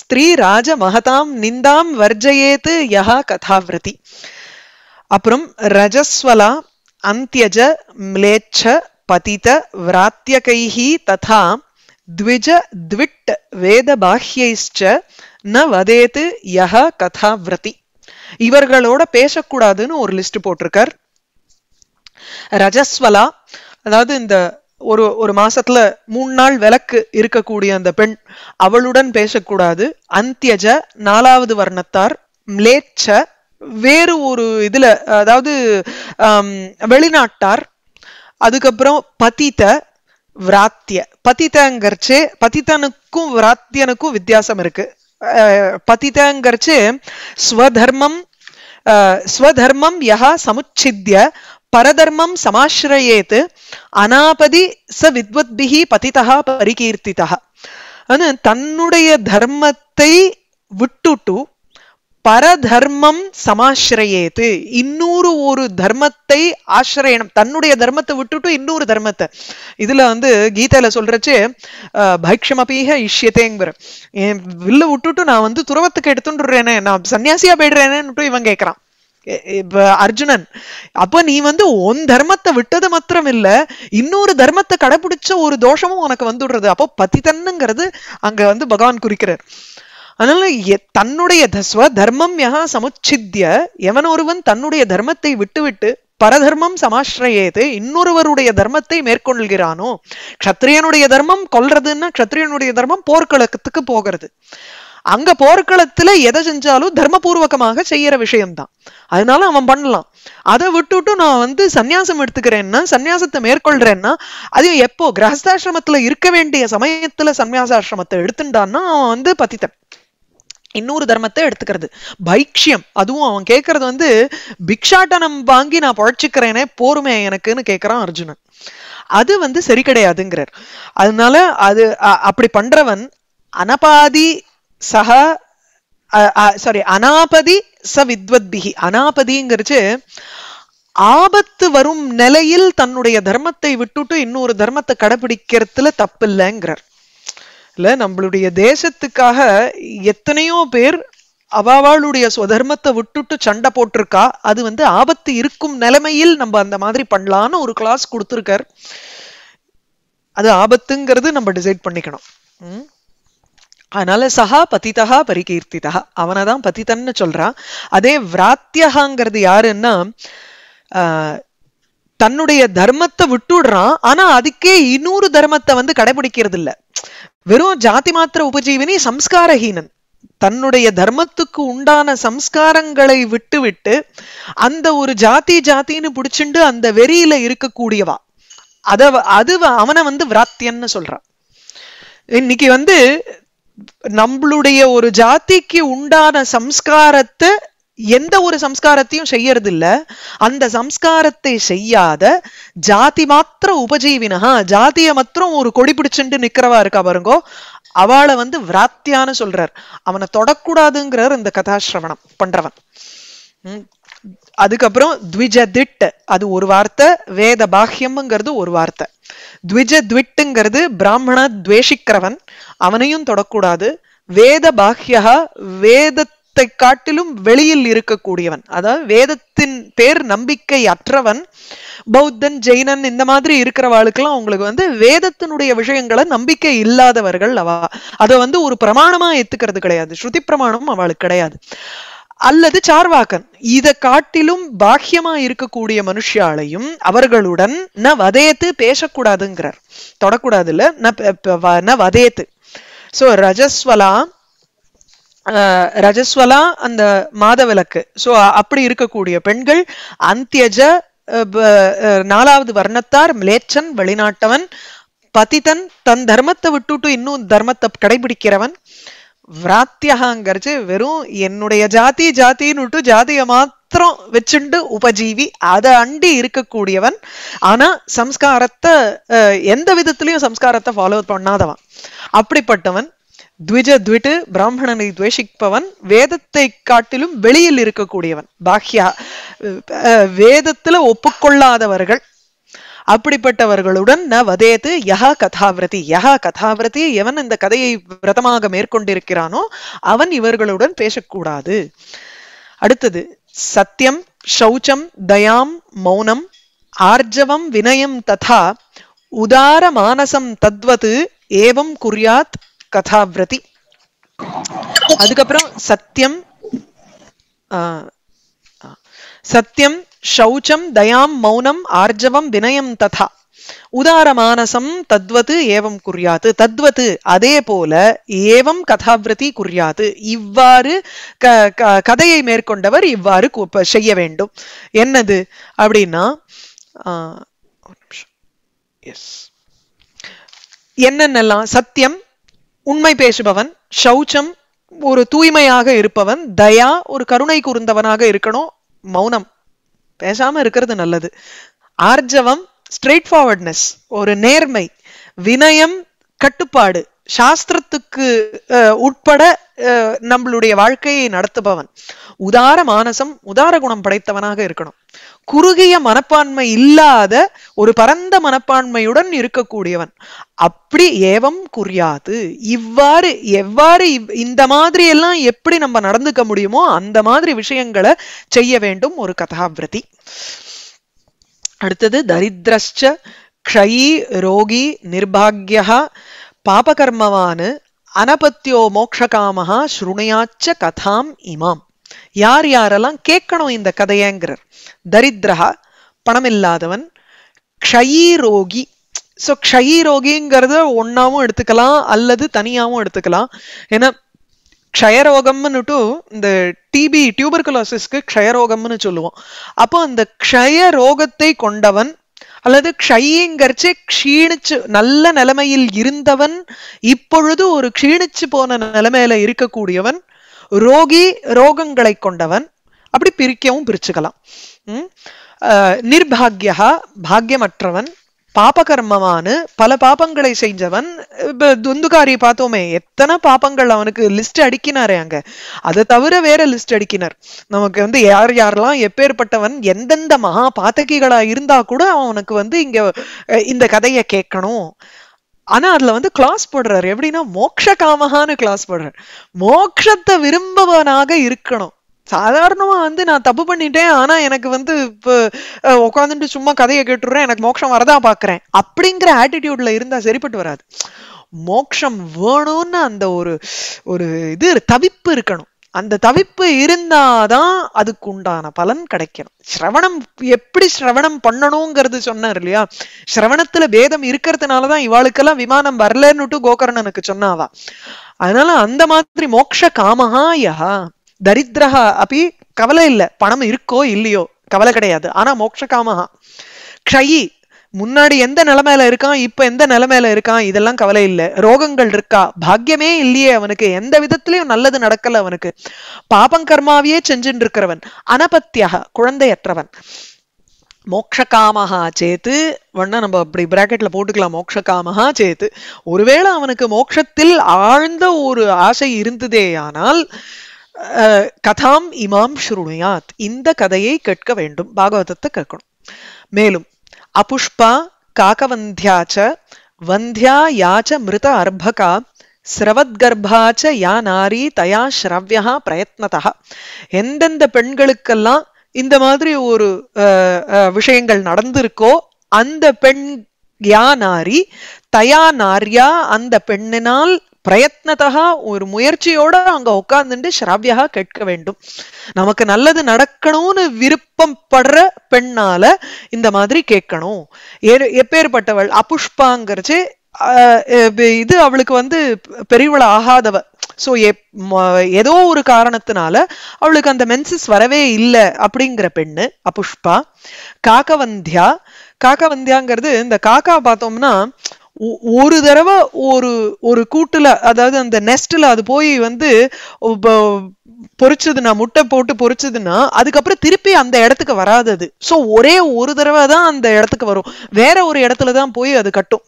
ஸ்திரீ ராஜ மகதாம் நிந்தாம் வர்ஜயேத்து யஹா கதாவிரதி அப்புறம் ரஜஸ்வலா अन्त्यज म्लेच्छ पतित व्रात्यकैः तथा द्विज द्विट् वेदबाह्यैश्च ந வதேத்து யஹ கதாவிரதி இவர்களோட பேசக்கூடாதுன்னு ஒரு லிஸ்ட் போட்டிருக்கார் ரஜஸ்வலா அதாவது இந்த ஒரு ஒரு மாசத்துல மூணு நாள் விளக்கு இருக்கக்கூடிய அந்த பெண் அவளுடன் பேசக்கூடாது அந்தியஜ நாலாவது வர்ணத்தார் மிளேச்ச வேறு ஒரு இதுல அதாவது வெளிநாட்டார் அதுக்கப்புறம் பதித்த விராத்திய பதித்தங்கிறச்சு பதித்தனுக்கும் விராத்தியனுக்கும் வித்தியாசம் இருக்கு பதித்தங்கிறச்சு ஸ்வதர்மம் ஸ்வதர்மம் யா சமுச்சித்ய பரதர்மம் சமாசிரயேத்து அனாபதி ச வித்வத்பிகி பதிதா பரிகீர்த்திதா தன்னுடைய தர்மத்தை விட்டுட்டு பரதர்மம் சமாசிரயேது இன்னொரு ஒரு தர்மத்தை ஆசிரயணம் தன்னுடைய தர்மத்தை விட்டுட்டு இன்னொரு தர்மத்தை இதுல வந்து கீதையில சொல்றச்சு பைக்ஷமபீக இஷ்யத்தேங்கிற என் வில்ல விட்டுட்டு நான் வந்து துறவத்துக்கு எடுத்துட்டுறேனே நான் சன்னியாசியா போயிடுறேனேன்னு இவன் கேட்கறான் இப்ப அர்ஜுனன் அப்ப நீ வந்து உன் தர்மத்தை விட்டது மாத்திரம் இல்ல இன்னொரு தர்மத்தை கடைபிடிச்ச ஒரு தோஷமும் உனக்கு வந்துடுறது அப்போ தன்னுங்கிறது அங்க வந்து பகவான் குறிக்கிறார் அதனால தன்னுடைய தஸ்வ தர்மம் யகா சமுச்சித்திய எவன் ஒருவன் தன்னுடைய தர்மத்தை விட்டுவிட்டு பரதர்மம் சமாஷ்ரயேது இன்னொருவருடைய தர்மத்தை மேற்கொள்கிறானோ க்ஷத்ரியனுடைய தர்மம் கொல்றதுன்னா கத்திரியனுடைய தர்மம் போர்க்களத்துக்கு போகிறது அங்க போர்க்களத்துல எதை செஞ்சாலும் தர்மபூர்வகமாக செய்யற விஷயம்தான் அதனால அவன் பண்ணலாம் அதை விட்டுட்டு நான் வந்து சன்னியாசம் எடுத்துக்கிறேன்னா சன்னியாசத்தை மேற்கொள்றேன்னா அது எப்போ கிரகஸ்தாசிரமத்துல இருக்க வேண்டிய சமயத்துல சன்னியாசாசிரமத்தை எடுத்துட்டான்னா அவன் வந்து பத்தித்தன் இன்னொரு தர்மத்தை எடுத்துக்கிறது பைக்ஷியம் அதுவும் அவன் கேட்கறது வந்து பிக்ஷாட்டனம் வாங்கி நான் பழச்சிக்கிறேனே போருமே எனக்குன்னு கேட்கிறான் அர்ஜுனன் அது வந்து சரி கிடையாதுங்கிறார் அதனால அது அப்படி பண்றவன் அனபாதி சக சாரி அனாபதி ச வித்வத்பிகி அனாபதிங்கிறச்சு ஆபத்து வரும் நிலையில் தன்னுடைய தர்மத்தை விட்டுட்டு இன்னொரு தர்மத்தை கடைபிடிக்கிறதுல தப்பு இல்லைங்கிறார் இல்ல நம்மளுடைய தேசத்துக்காக எத்தனையோ பேர் அவாவாளுடைய சுதர்மத்தை விட்டுட்டு சண்டை போட்டிருக்கா அது வந்து ஆபத்து இருக்கும் நிலைமையில் நம்ம அந்த மாதிரி பண்ணலான்னு ஒரு கிளாஸ் கொடுத்துருக்கார் அது ஆபத்துங்கிறது நம்ம டிசைட் பண்ணிக்கணும் அதனால சஹா பதிதகா பரிகீர்த்திதா அவனை தான் பதித்தன்னு சொல்றான் அதே விராத்தியகாங்கிறது யாருன்னா தன்னுடைய தர்மத்தை விட்டுடுறான் ஆனா அதுக்கே இன்னொரு தர்மத்தை வந்து கடைபிடிக்கிறது இல்லை வெறும் ஜாதி மாத்திர உபஜீவினி சம்ஸ்காரஹீனன் தன்னுடைய தர்மத்துக்கு உண்டான சம்ஸ்காரங்களை விட்டுவிட்டு அந்த ஒரு ஜாதி ஜாத்தின்னு பிடிச்சிண்டு அந்த வெறியில இருக்கக்கூடியவா அத அது அவனை வந்து விராத்தியன்னு சொல்றான் இன்னைக்கு வந்து நம்மளுடைய ஒரு ஜாதிக்கு உண்டான சம்ஸ்காரத்தை எந்த ஒரு சம்ஸ்காரத்தையும் செய்யறது இல்ல அந்த சம்ஸ்காரத்தை செய்யாத ஜாதி மாத்திர உபஜீவினஹா ஜாதிய மாத்திரம் ஒரு கொடி பிடிச்சுண்டு நிக்கிறவா இருக்கா பாருங்கோ அவளை வந்து விராத்தியான்னு சொல்றார் அவனை தொடக்கூடாதுங்கிறார் இந்த கதாசிரவணம் பண்றவன் அதுக்கப்புறம் த்விஜ திட்ட அது ஒரு வார்த்தை வேத பாஹ்யம்ங்கிறது ஒரு வார்த்தை த்விஜ திட்டுங்கிறது பிராமண துவேஷிக்கிறவன் அவனையும் தொடக்கூடாது வேத பாஹ்யா வேத வேதத்தை காட்டிலும் வெளியில் இருக்கக்கூடியவன் அதாவது வேதத்தின் பேர் நம்பிக்கை அற்றவன் பௌத்தன் ஜெயினன் இந்த மாதிரி இருக்கிறவாளுக்கெல்லாம் அவங்களுக்கு வந்து வேதத்தினுடைய விஷயங்களை நம்பிக்கை இல்லாதவர்கள் அவ அதை வந்து ஒரு பிரமாணமா ஏத்துக்கிறது கிடையாது ஸ்ருதி பிரமாணம் அவளுக்கு கிடையாது அல்லது சார்வாக்கன் இதை காட்டிலும் பாக்கியமா இருக்கக்கூடிய மனுஷாலையும் அவர்களுடன் ந வதையத்து பேசக்கூடாதுங்கிறார் தொடக்கூடாது இல்ல ந வதையத்து சோ ரஜஸ்வலா ரஜஸ்வலா அந்த மாதவிலக்கு ஸோ அப்படி இருக்கக்கூடிய பெண்கள் அந்தியஜ நாலாவது வர்ணத்தார் மிலேச்சன் வெளிநாட்டவன் பதிதன் தன் தர்மத்தை விட்டுட்டு இன்னும் தர்மத்தை கடைபிடிக்கிறவன் விராத்தியகாங்கிறது வெறும் என்னுடைய ஜாதி ஜாத்தின்னுட்டு ஜாதியை மாத்திரம் வச்சுண்டு உபஜீவி அதை அண்டி இருக்கக்கூடியவன் ஆனா சம்ஸ்காரத்தை எந்த விதத்திலையும் சம்ஸ்காரத்தை ஃபாலோ பண்ணாதவன் அப்படிப்பட்டவன் த்விஜ த்விட்டு பிராமணனை துவேஷிப்பவன் வேதத்தை காட்டிலும் வெளியில் இருக்கக்கூடியவன் பாக்யா வேதத்துல ஒப்புக்கொள்ளாதவர்கள் அப்படிப்பட்டவர்களுடன் ந வதேது யஹ கதாவிரதி யஹ கதாவிரதி எவன் இந்த கதையை விரதமாக மேற்கொண்டிருக்கிறானோ அவன் இவர்களுடன் பேசக்கூடாது அடுத்தது சத்தியம் சௌச்சம் தயாம் மௌனம் ஆர்ஜவம் வினயம் ததா உதார மானசம் தத்வது ஏவம் குறியாத் கதாவிரதி அதுக்கப்புறம் சத்தியம் சத்தியம் சௌச்சம் தயாம் மௌனம் ஆர்ஜவம் வினயம் ததா உதாரமானசம் தத்வது ஏவம் குறியாது தத்வது அதே போல ஏவம் கதாவிரதி குறியாது இவ்வாறு க கதையை மேற்கொண்டவர் இவ்வாறு செய்ய வேண்டும் என்னது அப்படின்னா என்னென்னலாம் சத்தியம் உண்மை பேசுபவன் சௌச்சம் ஒரு தூய்மையாக இருப்பவன் தயா ஒரு கருணை கூர்ந்தவனாக இருக்கணும் மௌனம் பேசாம இருக்கிறது நல்லது ஆர்ஜவம் ஸ்ட்ரெயிட் ஃபார்வர்ட்னஸ் ஒரு நேர்மை வினயம் கட்டுப்பாடு சாஸ்திரத்துக்கு உட்பட நம்மளுடைய வாழ்க்கையை நடத்துபவன் உதார மானசம் உதார குணம் படைத்தவனாக இருக்கணும் குறுகிய மனப்பான்மை இல்லாத ஒரு பரந்த மனப்பான்மையுடன் இருக்கக்கூடியவன் அப்படி ஏவம் குறியாது இவ்வாறு எவ்வாறு இந்த மாதிரி எல்லாம் எப்படி நம்ம நடந்துக்க முடியுமோ அந்த மாதிரி விஷயங்களை செய்ய வேண்டும் ஒரு கதாபிரதி அடுத்தது தரித்ரஷ்ட க்ஷயி ரோகி நிர்பாகியகா பாபகர்மவானு அனபத்தியோ மோக்ஷகாமகா ஸ்ருணையாச்ச கதாம் இமாம் யார் யாரெல்லாம் கேட்கணும் இந்த கதையங்கிறர் தரித்திரா பணம் இல்லாதவன் க்ஷயீரோகி ஸோ க்ஷயீரோகிங்கிறத ஒன்றாவும் எடுத்துக்கலாம் அல்லது தனியாகவும் எடுத்துக்கலாம் ஏன்னா க்ஷயரோகம்னுட்டு இந்த டிபி டியூபர்குலோசிஸ்க்கு க்ஷயரோகம்னு சொல்லுவோம் அப்போ அந்த க்ஷயரோகத்தை கொண்டவன் அல்லது க்ஷயிங்கரிச்சு க்ஷீணிச்சு நல்ல நிலைமையில் இருந்தவன் இப்பொழுது ஒரு க்ஷீணிச்சு போன நிலைமையில இருக்கக்கூடியவன் ரோகி ரோகங்களை கொண்டவன் அப்படி பிரிக்கவும் பிரிச்சுக்கலாம் நிர்பாகியா பாக்கியமற்றவன் பாபகர்மமானு பல பாபங்களை செஞ்சவன் துந்துகாரியை பார்த்தோமே எத்தனை பாபங்கள் அவனுக்கு லிஸ்ட் அடிக்கினாரே அங்க அதை தவிர வேற லிஸ்ட் அடிக்கினார் நமக்கு வந்து யார் யாரெல்லாம் எப்பேற்பட்டவன் எந்தெந்த மகா பாத்தகிகளா இருந்தா கூட அவனுக்கு வந்து இங்க இந்த கதையை கேட்கணும் ஆனா அதுல வந்து கிளாஸ் போடுறாரு எப்படின்னா மோக்ஷ காமகான்னு கிளாஸ் போடுறாரு மோக்ஷத்தை விரும்பவனாக இருக்கணும் சாதாரணமா வந்து நான் தப்பு பண்ணிட்டேன் ஆனா எனக்கு வந்து இப்போ உட்காந்துட்டு சும்மா கதையை கேட்டுடுறேன் எனக்கு மோட்சம் வரதா பாக்குறேன் அப்படிங்கிற ஆட்டிடியூட்ல இருந்தா சரிப்பட்டு வராது மோக்ஷம் வேணும்னு அந்த ஒரு ஒரு இது தவிப்பு இருக்கணும் அந்த தவிப்பு இருந்தாதான் அதுக்கு உண்டான பலன் கிடைக்கணும் சிரவணம் எப்படி சிரவணம் பண்ணணுங்கிறது சொன்னார் இல்லையா சிரவணத்துல வேதம் இருக்கிறதுனாலதான் இவாளுக்கெல்லாம் விமானம் வரலன்னுட்டு கோகர்ணனுக்கு சொன்னாவா அதனால அந்த மாதிரி மோக்ஷ காமஹா யஹா தரித்திரஹா அப்படி கவலை இல்லை பணம் இருக்கோ இல்லையோ கவலை கிடையாது ஆனா மோட்சகாமஹா க்ஷயி முன்னாடி எந்த நிலைமையில இருக்கான் இப்ப எந்த நிலைமையில இருக்கான் இதெல்லாம் கவலை இல்லை ரோகங்கள் இருக்கா பாக்கியமே இல்லையே அவனுக்கு எந்த விதத்திலையும் நல்லது நடக்கல அவனுக்கு பாபம் கர்மாவையே செஞ்சுட்டு இருக்கிறவன் அனபத்தியாக குழந்தையற்றவன் மோக்ஷகாமஹா சேத்து வேணா நம்ம அப்படி பிராக்கெட்ல போட்டுக்கலாம் மோக்ஷகாமஹா சேத்து ஒருவேளை அவனுக்கு மோக்ஷத்தில் ஆழ்ந்த ஒரு ஆசை இருந்ததேயானால் கதாம் இமாம் ஸ்ருணுயாத் இந்த கதையை கேட்க வேண்டும் பாகவதத்தை கேட்கணும் மேலும் அபுஷ்பா காகவந்தியாச்ச வந்தியா யாச்ச மிருத அர்பகா சிரவத்கர்பாச்ச யா நாரி தயா ஸ்ரவ்யா பிரயத்னதா எந்தெந்த பெண்களுக்கெல்லாம் இந்த மாதிரி ஒரு விஷயங்கள் நடந்திருக்கோ அந்த பெண் யா நாரி தயா நாரியா அந்த பெண்ணினால் பிரயத்னத்தா ஒரு முயற்சியோட அங்க உட்கார்ந்துட்டு ஸ்ராவியா கேட்க வேண்டும் நமக்கு நல்லது நடக்கணும்னு விருப்பம் படுற பெண்ணால இந்த மாதிரி கேட்கணும் ஏ எப்பேற்பட்டவள் அபுஷ்பாங்கிறச்சு இது அவளுக்கு வந்து பெரியவள ஆகாதவ ஸோ ஏதோ ஒரு காரணத்தினால அவளுக்கு அந்த மென்சஸ் வரவே இல்லை அப்படிங்கிற பெண்ணு அபுஷ்பா காக்கவந்தியா காக்கா வந்தியாங்கிறது இந்த காக்கா பார்த்தோம்னா ஒரு தடவை ஒரு ஒரு கூட்டுல அதாவது அந்த நெஸ்ட்ல அது போய் வந்து பொறிச்சதுன்னா முட்டை போட்டு பொறிச்சதுன்னா அதுக்கப்புறம் திருப்பி அந்த இடத்துக்கு வராது அது ஸோ ஒரே ஒரு தடவை தான் அந்த இடத்துக்கு வரும் வேற ஒரு இடத்துல தான் போய் அது கட்டும்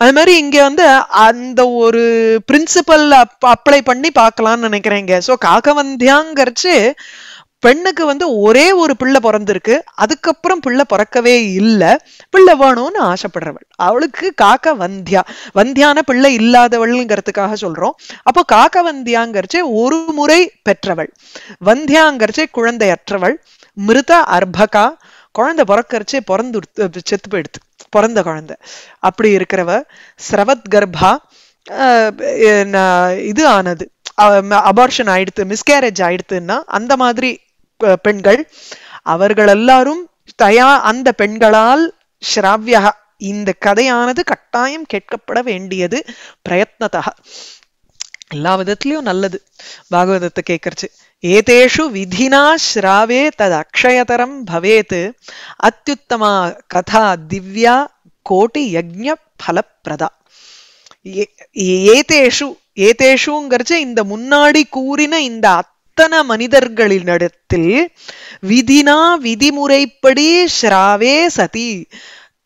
அது மாதிரி இங்க வந்து அந்த ஒரு பிரின்சிபல் அப்ளை பண்ணி பார்க்கலாம்னு நினைக்கிறேங்க ஸோ காகவந்தியாங்கிறச்சு பெண்ணுக்கு வந்து ஒரே ஒரு பிள்ளை பிறந்திருக்கு அதுக்கப்புறம் பிள்ளை பிறக்கவே இல்லை பிள்ளை வேணும்னு ஆசைப்படுறவள் அவளுக்கு காக்க வந்தியா வந்தியான பிள்ளை இல்லாதவள்ங்கிறதுக்காக சொல்றோம் அப்போ காக்க வந்தியாங்கிறச்சே ஒரு முறை பெற்றவள் வந்தியாங்கிறச்சே குழந்தையற்றவள் மிருத அர்பகா குழந்தை பிறக்கறச்சே பிறந்து செத்து போயிடுத்து பிறந்த குழந்தை அப்படி இருக்கிறவ சிரவத் கர்ப்பா இது ஆனது அபார்ஷன் ஆயிடுத்து மிஸ்கேரேஜ் ஆயிடுத்துன்னா அந்த மாதிரி பெண்கள் அவர்கள் எல்லாரும் தயா அந்த பெண்களால் ஸ்ராவியா இந்த கதையானது கட்டாயம் கேட்கப்பட வேண்டியது பிரயத்னத்தா எல்லா விதத்திலையும் நல்லது பாகவதத்தை கேட்கறச்சு ஏதேஷு விதினா ஸ்ராவே தது அக்ஷயதரம் பவேத் அத்தியுத்தமா கதா திவ்யா கோட்டி யஜ்ஞ பலப்பிரதா ஏதேஷு ஏதேஷுங்கிறச்சு இந்த முன்னாடி கூறின இந்த அத்தனை மனிதர்களிடத்தில் விதினா விதிமுறைப்படி ஸ்ராவே சதி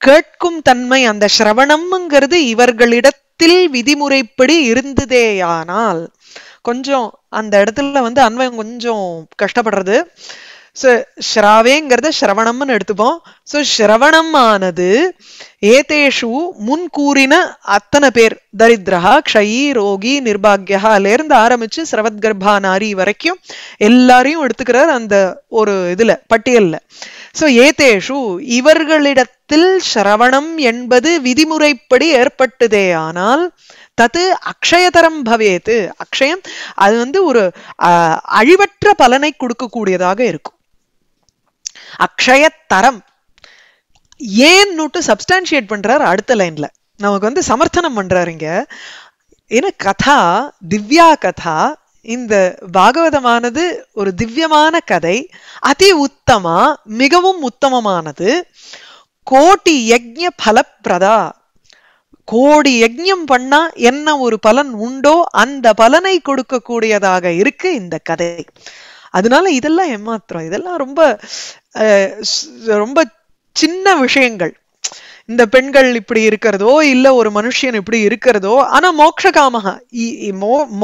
கேட்கும் தன்மை அந்த சிரவணம்ங்கிறது இவர்களிடத்தில் விதிமுறைப்படி இருந்ததேயானால் கொஞ்சம் அந்த இடத்துல வந்து அன்பம் கொஞ்சம் கஷ்டப்படுறது ஸோ ஸ்ராவேங்கிறத ஸ்ரவணம்னு எடுத்துப்போம் ஸோ ஸ்ரவணம் ஆனது ஏதேஷு முன் கூறின அத்தனை பேர் தரித்ரஹா க்ஷயி ரோகி நிர்பாகியாலேருந்து ஆரம்பிச்சு ஸ்ரவத் நாரி வரைக்கும் எல்லாரையும் எடுத்துக்கிறார் அந்த ஒரு இதுல பட்டியல்ல ஸோ ஏதேஷு இவர்களிடத்தில் ஸ்ரவணம் என்பது விதிமுறைப்படி ஏற்பட்டதே ஆனால் தத்து அக்ஷயதரம் பவேத்து அக்ஷயம் அது வந்து ஒரு அழிவற்ற பலனை கொடுக்கக்கூடியதாக இருக்கும் அக்ஷயத்தரம் ஏன்னுட்டு சப்ஸ்டான்ஷியேட் பண்றாரு அடுத்த லைன்ல நமக்கு வந்து சமர்த்தனம் பண்றாருங்க ஏன்னா கதா திவ்யா கதா இந்த பாகவதமானது ஒரு திவ்யமான கதை அதி உத்தமா மிகவும் உத்தமமானது கோடி யஜ்ய பலப்பிரதா கோடி யஜ்யம் பண்ணா என்ன ஒரு பலன் உண்டோ அந்த பலனை கொடுக்கக்கூடியதாக இருக்கு இந்த கதை அதனால இதெல்லாம் ஏமாத்திரம் இதெல்லாம் ரொம்ப ரொம்ப சின்ன விஷயங்கள் இந்த பெண்கள் இப்படி இருக்கிறதோ இல்ல ஒரு மனுஷன் இப்படி இருக்கிறதோ ஆனா மோக்ஷ காமக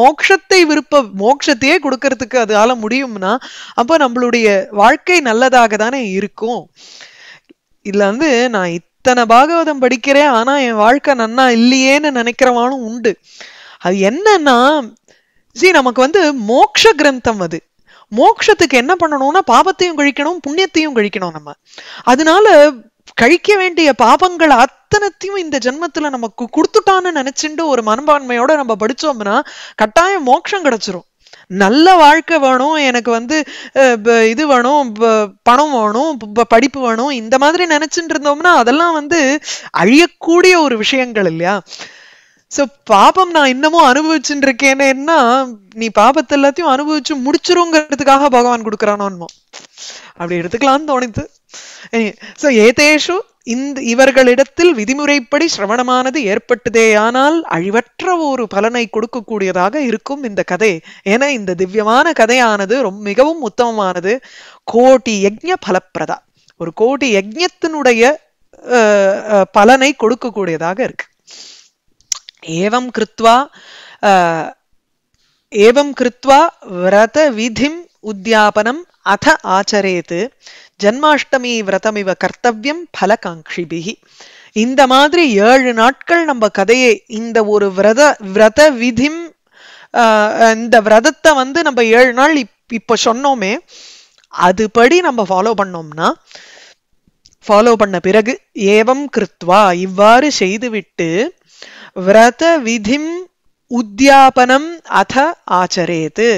மோக்ஷத்தை விருப்ப மோக்ஷத்தையே கொடுக்கறதுக்கு அதால முடியும்னா அப்ப நம்மளுடைய வாழ்க்கை நல்லதாக தானே இருக்கும் இதுல வந்து நான் இத்தனை பாகவதம் படிக்கிறேன் ஆனா என் வாழ்க்கை நன்னா இல்லையேன்னு நினைக்கிறவானும் உண்டு அது என்னன்னா ஜி நமக்கு வந்து மோக்ஷ கிரந்தம் அது மோக்ஷத்துக்கு என்ன பண்ணணும்னா பாபத்தையும் கழிக்கணும் புண்ணியத்தையும் கழிக்கணும் நம்ம அதனால கழிக்க வேண்டிய பாபங்கள் அத்தனத்தையும் இந்த ஜென்மத்துல நமக்கு கொடுத்துட்டான்னு நினைச்சுட்டு ஒரு மனப்பான்மையோட நம்ம படிச்சோம்னா கட்டாயம் மோட்சம் கிடைச்சிரும் நல்ல வாழ்க்கை வேணும் எனக்கு வந்து இது வேணும் பணம் வேணும் படிப்பு வேணும் இந்த மாதிரி நினைச்சுட்டு இருந்தோம்னா அதெல்லாம் வந்து அழியக்கூடிய ஒரு விஷயங்கள் இல்லையா ஸோ பாபம் நான் இன்னமும் அனுபவிச்சுட்டு இருக்கேனேன்னா நீ பாபத்தை எல்லாத்தையும் அனுபவிச்சு முடிச்சிருங்கிறதுக்காக பகவான் கொடுக்குறானோ அப்படி எடுத்துக்கலாம்னு தோணித்து ஸோ ஏதேஷு இந்த இவர்களிடத்தில் விதிமுறைப்படி சிரவணமானது ஏற்பட்டதேயானால் அழிவற்ற ஒரு பலனை கொடுக்கக்கூடியதாக இருக்கும் இந்த கதை ஏன்னா இந்த திவ்யமான கதையானது ரொம்ப மிகவும் உத்தமமானது கோட்டி யஜ்ய பலப்பிரதா ஒரு கோட்டி யஜ்யத்தினுடைய பலனை கொடுக்கக்கூடியதாக இருக்கு एवं ஏவம் கிருத்வா விரத விதிம் உத்தியாபனம் அத ஆச்சரேத்து ஜன்மாஷ்டமி விரதமிவ கர்த்தவியம் பலகாங்ஷிபிகி இந்த மாதிரி ஏழு நாட்கள் நம்ம கதையை இந்த ஒரு விரத விரத விதிம் இந்த விரதத்தை வந்து நம்ம ஏழு நாள் இப் இப்போ சொன்னோமே அதுபடி நம்ம ஃபாலோ பண்ணோம்னா ஃபாலோ பண்ண பிறகு ஏவம் கிருத்வா இவ்வாறு செய்துவிட்டு விதிம் உத்தியாபனம் அத ஆச்சரேத்து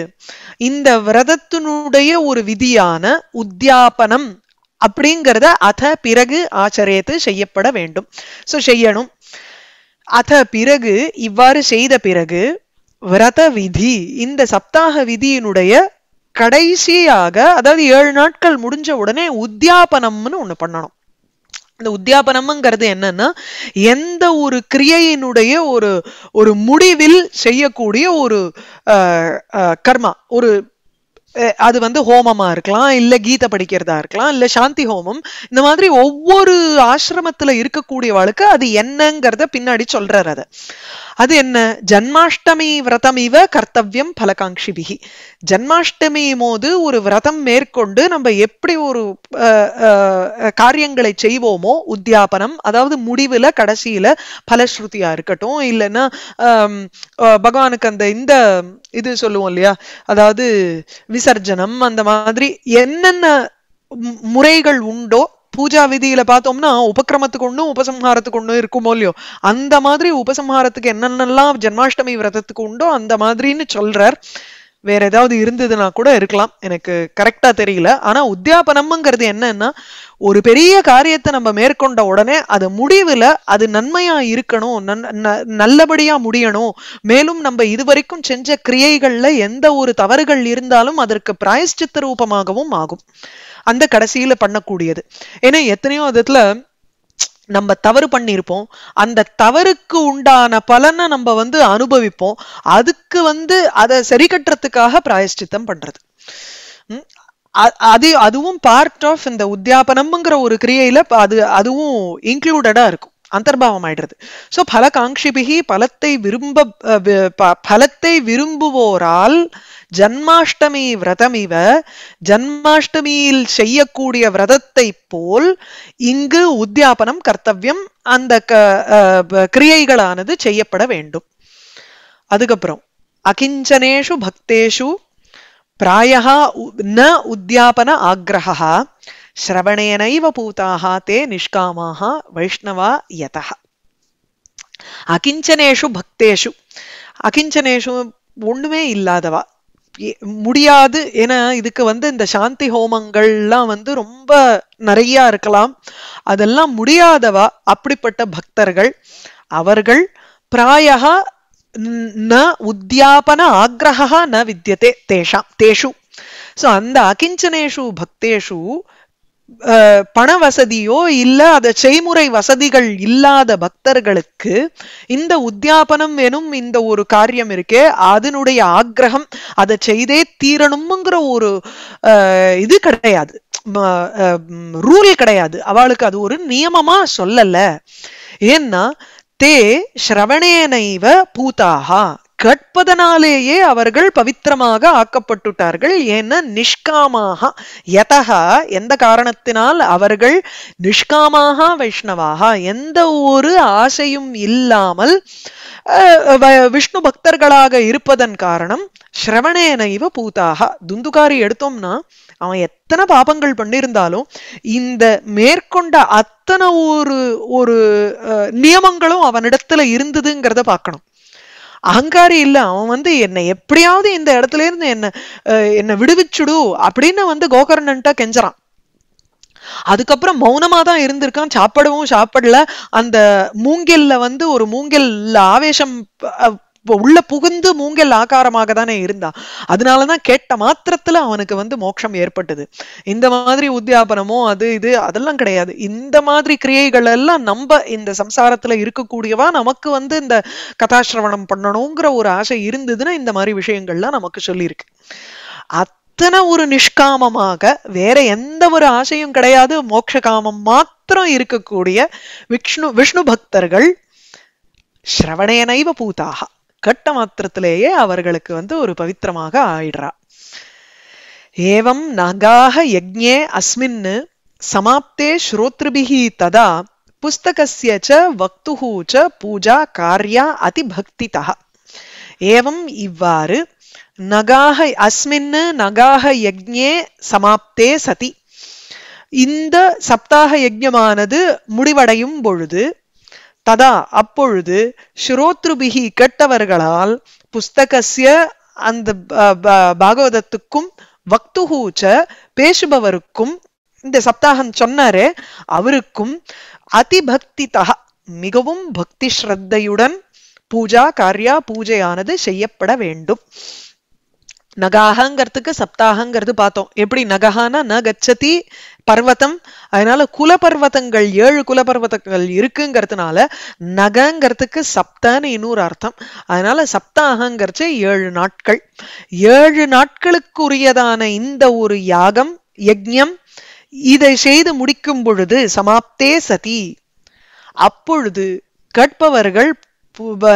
இந்த விரதத்தினுடைய ஒரு விதியான உத்தியாபனம் அப்படிங்கிறத அத பிறகு ஆச்சரேத்து செய்யப்பட வேண்டும் ஸோ செய்யணும் அத பிறகு இவ்வாறு செய்த பிறகு விரத விதி இந்த சப்தாக விதியினுடைய கடைசியாக அதாவது ஏழு நாட்கள் முடிஞ்ச உடனே உத்தியாபனம்னு ஒண்ணு பண்ணணும் இந்த உத்தியாபனம்ங்கிறது என்னன்னா எந்த ஒரு கிரியையினுடைய ஒரு ஒரு முடிவில் செய்யக்கூடிய ஒரு கர்மா ஒரு அது வந்து ஹோமமா இருக்கலாம் இல்ல கீதை படிக்கிறதா இருக்கலாம் இல்ல சாந்தி ஹோமம் இந்த மாதிரி ஒவ்வொரு ஆசிரமத்துல இருக்கக்கூடியவாளுக்கு அது என்னங்கிறத பின்னாடி சொல்றாரு அதை அது என்ன ஜன்மாஷ்டமி விரதம் இவ கர்த்தவியம் பலகாங்ஷிபிகி ஜன்மாஷ்டமி போது ஒரு விரதம் மேற்கொண்டு நம்ம எப்படி ஒரு காரியங்களை செய்வோமோ உத்தியாபனம் அதாவது முடிவுல கடைசியில பலஸ்ருதியா இருக்கட்டும் இல்லைன்னா பகவானுக்கு அந்த இந்த இது சொல்லுவோம் இல்லையா அதாவது விசர்ஜனம் அந்த மாதிரி என்னென்ன முறைகள் உண்டோ பூஜா விதியில பார்த்தோம்னா உபக்கிரமத்துக்கு ஒன்றும் உபசம்ஹாரத்துக்கு ஒன்றும் இருக்குமோ இல்லையோ அந்த மாதிரி உபசம்ஹாரத்துக்கு என்னென்னலாம் ஜென்மாஷ்டமி விரதத்துக்கு உண்டோ அந்த மாதிரின்னு சொல்றார் வேற ஏதாவது இருந்ததுன்னா கூட இருக்கலாம் எனக்கு கரெக்டா தெரியல ஆனா உத்தியாபனம்ங்கிறது என்னன்னா ஒரு பெரிய காரியத்தை நம்ம மேற்கொண்ட உடனே அது முடிவுல அது நன்மையா இருக்கணும் நல்லபடியா முடியணும் மேலும் நம்ம இதுவரைக்கும் செஞ்ச கிரியைகள்ல எந்த ஒரு தவறுகள் இருந்தாலும் அதற்கு பிராயஷ்சித்த ரூபமாகவும் ஆகும் அந்த கடைசியில் பண்ணக்கூடியது ஏன்னா எத்தனையோ விதத்தில் நம்ம தவறு பண்ணியிருப்போம் அந்த தவறுக்கு உண்டான பலனை நம்ம வந்து அனுபவிப்போம் அதுக்கு வந்து அதை சரி கட்டுறதுக்காக பிராயஷ்டித்தம் பண்றது அது அதுவும் பார்ட் ஆஃப் இந்த உத்தியாபனம்ங்கிற ஒரு கிரியையில அது அதுவும் இன்க்ளூடடா இருக்கும் அந்தர்பாவம் ஆயிடுறது ஸோ பலகாங்கிபிகி பலத்தை விரும்ப பலத்தை விரும்புவோரால் ஜன்மாஷ்டமி விரதம் இவ ஜன்மாஷ்டமியில் செய்யக்கூடிய விரதத்தை போல் இங்கு உத்தியாபனம் கர்த்தவியம் அந்த கிரியைகளானது செய்யப்பட வேண்டும் அதுக்கப்புறம் அகிஞ்சனேஷு பக்தேஷு பிராயா ந உத்தியாபன ஆக்ரஹா ஸ்ரவணேனைவ பூதாக தே நிஷ்காமாக வைஷ்ணவா யதா அகிஞ்சனேஷு பக்தேஷு அகிஞ்சனேஷு ஒண்ணுமே இல்லாதவா முடியாது ஏன்னா இதுக்கு வந்து இந்த சாந்தி ஹோமங்கள்லாம் வந்து ரொம்ப நிறையா இருக்கலாம் அதெல்லாம் முடியாதவா அப்படிப்பட்ட பக்தர்கள் அவர்கள் பிராயா ந உத்தியாபன ஆக்ரஹா ந வித்தியதே தேஷாம் தேஷு ஸோ அந்த அகிஞ்சனேஷு பக்தேஷு பண வசதியோ இல்ல அத செய்முறை வசதிகள் இல்லாத பக்தர்களுக்கு இந்த உத்தியாபனம் எனும் இந்த ஒரு காரியம் இருக்கே அதனுடைய ஆக்கிரகம் அதை செய்தே தீரணும்ங்கிற ஒரு இது கிடையாது ரூல் கிடையாது அவளுக்கு அது ஒரு நியமமா சொல்லல ஏன்னா தே ஸ்ரவணேனைவ பூதாகா கற்பதனாலேயே அவர்கள் பவித்திரமாக ஆக்கப்பட்டுட்டார்கள் ஏன்னா நிஷ்காமாக யதகா எந்த காரணத்தினால் அவர்கள் நிஷ்காமாக வைஷ்ணவாக எந்த ஒரு ஆசையும் இல்லாமல் விஷ்ணு பக்தர்களாக இருப்பதன் காரணம் ஸ்ரவணேன இவ பூதாக துந்துகாரி எடுத்தோம்னா அவன் எத்தனை பாபங்கள் பண்ணியிருந்தாலும் இந்த மேற்கொண்ட அத்தனை ஒரு ஒரு நியமங்களும் அவனிடத்துல இருந்ததுங்கிறத பார்க்கணும் அகங்காரி இல்லை அவன் வந்து என்னை எப்படியாவது இந்த இடத்துல இருந்து என்ன என்னை விடுவிச்சுடு அப்படின்னு வந்து கோகர்ணன்ட்டா கெஞ்சறான் அதுக்கப்புறம் மௌனமா தான் இருந்திருக்கான் சாப்பிடவும் சாப்பிடல அந்த மூங்கில்ல வந்து ஒரு மூங்கில் ஆவேசம் உள்ள புகுந்து மூங்கல் ஆகாரமாக தானே இருந்தான் அதனாலதான் கேட்ட மாத்திரத்துல அவனுக்கு வந்து மோட்சம் ஏற்பட்டது இந்த மாதிரி உத்தியாபனமோ அது இது அதெல்லாம் கிடையாது இந்த மாதிரி கிரியைகள் எல்லாம் நம்ம இந்த சம்சாரத்துல இருக்கக்கூடியவா நமக்கு வந்து இந்த கதாசிரவணம் பண்ணணுங்கிற ஒரு ஆசை இருந்ததுன்னா இந்த மாதிரி விஷயங்கள்லாம் நமக்கு சொல்லியிருக்கு அத்தனை ஒரு நிஷ்காமமாக வேற எந்த ஒரு ஆசையும் கிடையாது மோட்ச காமம் மாத்திரம் இருக்கக்கூடிய விஷ்ணு விஷ்ணு பக்தர்கள் ஸ்ரவணேனைவ பூதாகா கட்ட மாத்திரத்திலேயே அவர்களுக்கு வந்து ஒரு பவித்திரமாக ஆயிடுறா ஏவம் நகாக யஜ்ஞே அஸ்மின்னு சமாப்தே ஸ்ரோத்ருபிகி ததா புஸ்தகசிய ச ச பூஜா காரியா அதிபக்திதா ஏவம் இவ்வாறு நகாக அஸ்மின்னு நகாக யஜ்ஞே சமாப்தே சதி இந்த சப்தாக யஜ்யமானது முடிவடையும் பொழுது ததா அப்பொழுது ஸ்ரோத்ருபிகி கேட்டவர்களால் புஸ்தகசிய அந்த பாகவதத்துக்கும் வக்துஹூச்ச பேசுபவருக்கும் இந்த சப்தாகம் சொன்னாரே அவருக்கும் அதிபக்திதா மிகவும் பக்தி ஸ்ரத்தையுடன் பூஜா காரியா பூஜையானது செய்யப்பட வேண்டும் நகாகங்கிறதுக்கு சப்தாகங்கிறது பார்த்தோம் எப்படி நகஹானா ந கச்சதி பர்வத்தம் அதனால குலபர்வத்தங்கள் ஏழு குலபர்வத்தங்கள் இருக்குங்கிறதுனால நகங்கிறதுக்கு சப்தன்னு இன்னொரு அர்த்தம் அதனால சப்தாகங்கிறது ஏழு நாட்கள் ஏழு நாட்களுக்குரியதான இந்த ஒரு யாகம் யஜ்யம் இதை செய்து முடிக்கும் பொழுது சமாப்தே சதி அப்பொழுது கற்பவர்கள்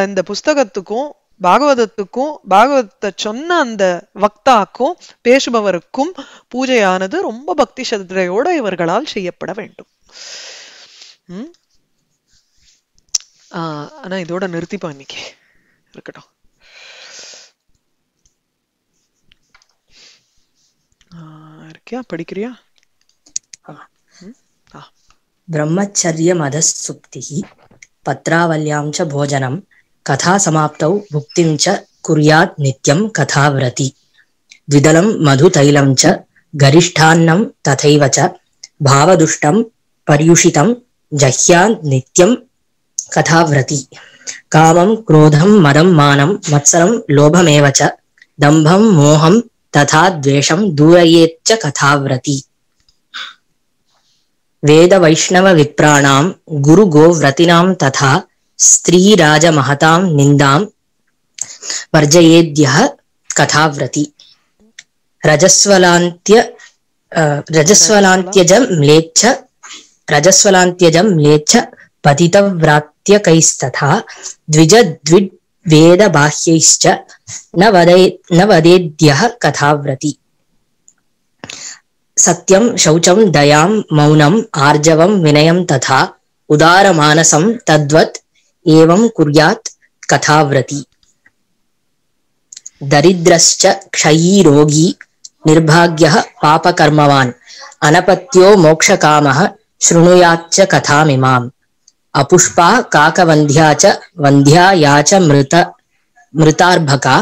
இந்த புஸ்தகத்துக்கும் பாகவதத்துக்கும் பாகவதத்தை சொன்ன அந்த வக்தாக்கும் பேசுபவருக்கும் பூஜையானது ரொம்ப பக்தி சதையோட இவர்களால் செய்யப்பட வேண்டும் ஆனா இதோட நிறுத்திப்போம் இன்னைக்கு இருக்கட்டும் இருக்கியா படிக்கிறியா பிரம்மச்சரிய மதசுப்தி பத்ராவல்யாம் ச போஜனம் கதாசமாப்தௌ முக்திம் ச குர்யாத் நித்யம் கதாவிரதி द्विदलं मधुतैलं च गरिष्ठान्नं तथैव च भावदुष्टं पर्युषितं जह्यान् नित्यं कथाव्रति कामं क्रोधं मदं मानं मत्सरं लोभमेव च दम्भं मोहं तथा द्वेषं दूरयेच्च कथाव्रति वेदवैष्णवविप्राणां गुरुगोव्रतिनां तथा स्त्रीराजमहतां निन्दां वर्जयेद्यः कथाव्रति रजस्वलान्त्य रजस्वलान्त्यजं म्लेच्छ रजस्वलान्त्यजं म्लेच्छ पतितव्रात्यकैस्तथा द्विजद्विड्वेदबाह्यैश्च न वदे न वदेद्यः कथाव्रति सत्यं शौचं दयां मौनम् आर्जवं विनयं तथा उदारमानसं तद्वत् एवं कुर्यात् कथाव्रती दरिद्रश्च क्षयी रोगी निर्भाग्यः पापकर्मवान् अनपत्यो मोक्षकामः शृणुयाच्च कथामिमाम् अपुष्पा काकवन्ध्या च वन्ध्या या च मृत मृतार्भका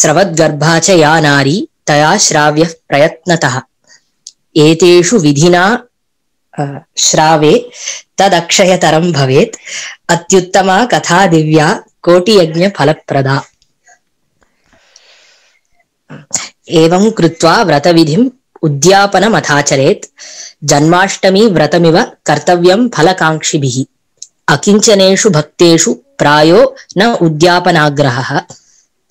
स्रवद्गर्भा च या नारी तया श्राव्यः प्रयत्नतः एतेषु विधिना श्रावे तदक्षयतरं भवेत् अत्युत्तमा कथा दिव्या कोटियज्ञफलप्रदा एवं कृत्वा व्रतविधिम् उद्यापनमथाचरेत् व्रतमिव कर्तव्यं फलकाङ्क्षिभिः अकिञ्चनेषु भक्तेषु प्रायो न उद्यापनाग्रहः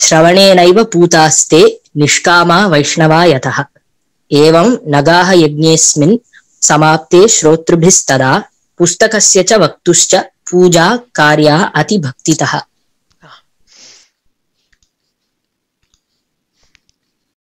श्रवणेनैव पूतास्ते निष्कामा वैष्णवा यतः एवं यज्ञेऽस्मिन् समाप्ते श्रोतृभिस्तदा पुस्तकस्य च वक्तुश्च पूजा कार्या अतिभक्तितः